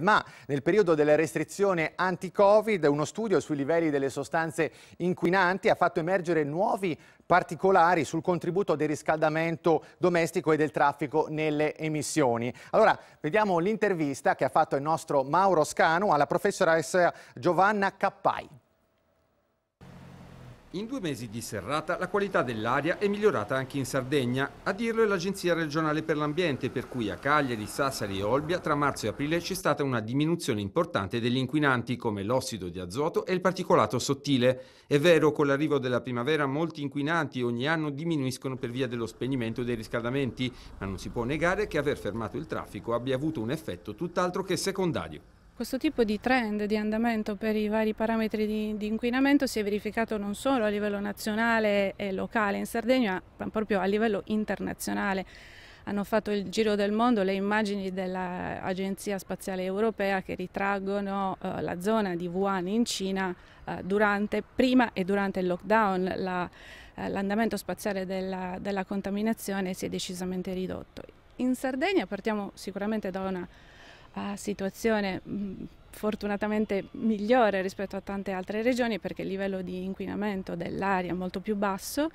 Ma nel periodo della restrizione anti-Covid uno studio sui livelli delle sostanze inquinanti ha fatto emergere nuovi particolari sul contributo del riscaldamento domestico e del traffico nelle emissioni. Allora, vediamo l'intervista che ha fatto il nostro Mauro Scanu alla professoressa Giovanna Cappai. In due mesi di serrata la qualità dell'aria è migliorata anche in Sardegna. A dirlo è l'Agenzia regionale per l'ambiente, per cui a Cagliari, Sassari e Olbia tra marzo e aprile c'è stata una diminuzione importante degli inquinanti come l'ossido di azoto e il particolato sottile. È vero, con l'arrivo della primavera molti inquinanti ogni anno diminuiscono per via dello spegnimento dei riscaldamenti, ma non si può negare che aver fermato il traffico abbia avuto un effetto tutt'altro che secondario. Questo tipo di trend di andamento per i vari parametri di, di, inquinamento si è verificato non solo a livello nazionale e locale in Sardegna, ma proprio a livello internazionale. Hanno fatto il giro del mondo le immagini dell'Agenzia Spaziale Europea che ritraggono eh, la zona di Wuhan in Cina eh, durante, prima e durante il lockdown. l'andamento la, eh, spaziale della, della contaminazione si è decisamente ridotto. In Sardegna partiamo sicuramente da una a situazione fortunatamente migliore rispetto a tante altre regioni perché il livello di inquinamento dell'aria è molto più basso,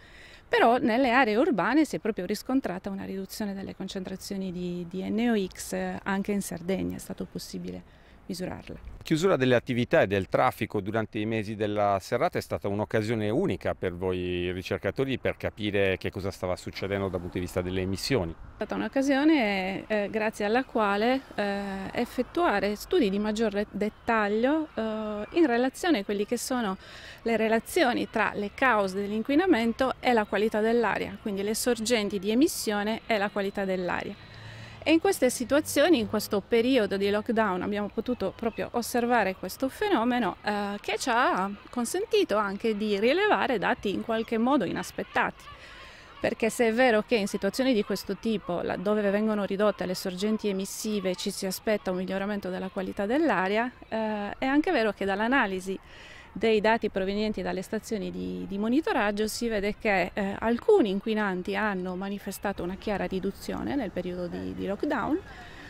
però nelle aree urbane si è proprio riscontrata una riduzione delle concentrazioni di, di NOx eh, anche in Sardegna, è stato possibile misurarla. La chiusura delle attività e del traffico durante i mesi della serata è stata un'occasione unica per voi ricercatori per capire che cosa stava succedendo dal punto di vista delle emissioni. È stata un'occasione eh, grazie alla quale eh, effettuare studi di maggior dettaglio eh, in relazione a quelle che sono le relazioni tra le cause dell'inquinamento e la qualità dell'aria, quindi le sorgenti di emissione e la qualità dell'aria. E in queste situazioni, in questo periodo di lockdown, abbiamo potuto proprio osservare questo fenomeno eh, che ci ha consentito anche di rilevare dati in qualche modo inaspettati. Perché se è vero che in situazioni di questo tipo, laddove vengono ridotte le sorgenti emissive, ci si aspetta un miglioramento della qualità dell'aria, eh, è anche vero che dall'analisi dei dati provenienti dalle stazioni di, di monitoraggio si vede che eh, alcuni inquinanti hanno manifestato una chiara riduzione nel periodo di, di lockdown,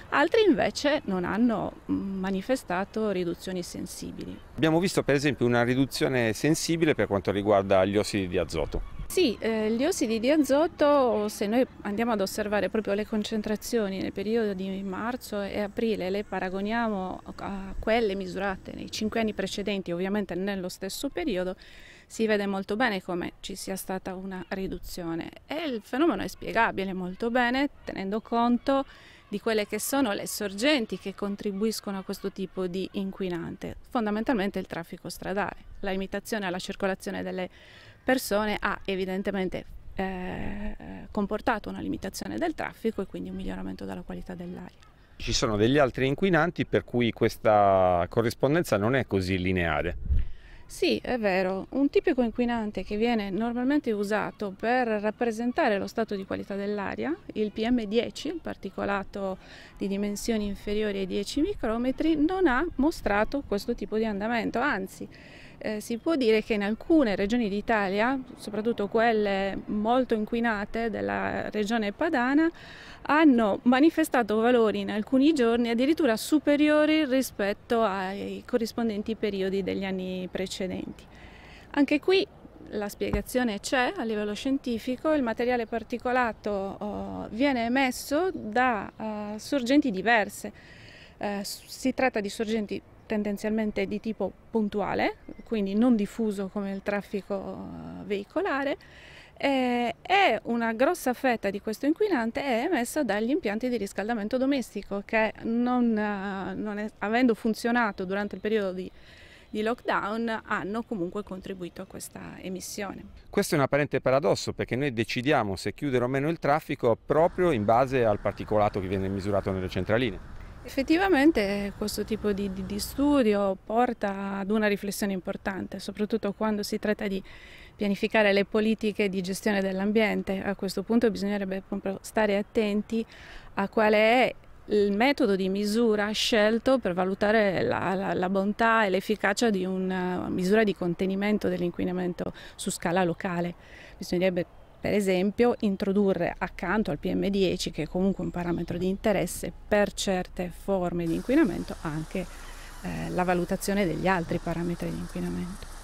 altri invece non hanno mm, manifestato riduzioni sensibili. Abbiamo visto per esempio una riduzione sensibile per quanto riguarda gli ossidi di azoto sì, eh, gli ossidi di azoto, se noi andiamo ad osservare proprio le concentrazioni nel periodo di marzo e aprile, le paragoniamo a quelle misurate nei cinque anni precedenti, ovviamente nello stesso periodo, si vede molto bene come ci sia stata una riduzione. E il fenomeno è spiegabile molto bene, tenendo conto di quelle che sono le sorgenti che contribuiscono a questo tipo di inquinante, fondamentalmente il traffico stradale, la limitazione alla circolazione delle persone ha evidentemente eh, comportato una limitazione del traffico e quindi un miglioramento della qualità dell'aria. Ci sono degli altri inquinanti per cui questa corrispondenza non è così lineare. Sì, è vero, un tipico inquinante che viene normalmente usato per rappresentare lo stato di qualità dell'aria, il PM10, il particolato di dimensioni inferiori ai 10 micrometri, non ha mostrato questo tipo di andamento, anzi eh, si può dire che in alcune regioni d'Italia, soprattutto quelle molto inquinate della regione padana, hanno manifestato valori in alcuni giorni addirittura superiori rispetto ai corrispondenti periodi degli anni precedenti. Anche qui la spiegazione c'è a livello scientifico, il materiale particolato oh, viene emesso da uh, sorgenti diverse. Uh, si tratta di sorgenti tendenzialmente di tipo puntuale, quindi non diffuso come il traffico eh, veicolare, e una grossa fetta di questo inquinante è emessa dagli impianti di riscaldamento domestico che non, eh, non è, avendo funzionato durante il periodo di di lockdown hanno comunque contribuito a questa emissione. Questo è un apparente paradosso perché noi decidiamo se chiudere o meno il traffico proprio in base al particolato che viene misurato nelle centraline. Effettivamente questo tipo di, di, di, studio porta ad una riflessione importante, soprattutto quando si tratta di pianificare le politiche di gestione dell'ambiente. A questo punto bisognerebbe proprio stare attenti a qual è il metodo di misura scelto per valutare la, la, la bontà e l'efficacia di una misura di contenimento dell'inquinamento su scala locale. Bisognerebbe per esempio introdurre accanto al PM10, che è comunque un parametro di interesse per certe forme di inquinamento, anche eh, la valutazione degli altri parametri di inquinamento.